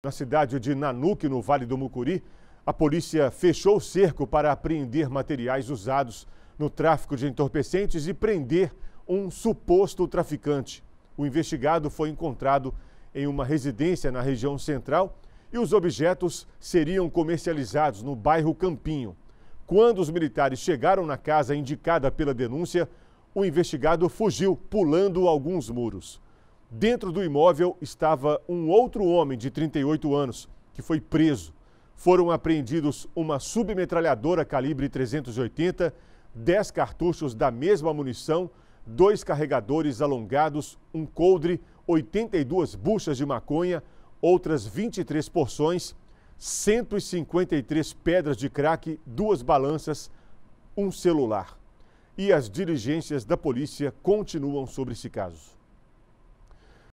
Na cidade de Nanuque, no Vale do Mucuri, a polícia fechou o cerco para apreender materiais usados no tráfico de entorpecentes e prender um suposto traficante. O investigado foi encontrado em uma residência na região central e os objetos seriam comercializados no bairro Campinho. Quando os militares chegaram na casa indicada pela denúncia, o investigado fugiu, pulando alguns muros. Dentro do imóvel estava um outro homem de 38 anos, que foi preso. Foram apreendidos uma submetralhadora calibre 380, 10 cartuchos da mesma munição, dois carregadores alongados, um coldre, 82 buchas de maconha, outras 23 porções, 153 pedras de crack, duas balanças, um celular. E as diligências da polícia continuam sobre esse caso.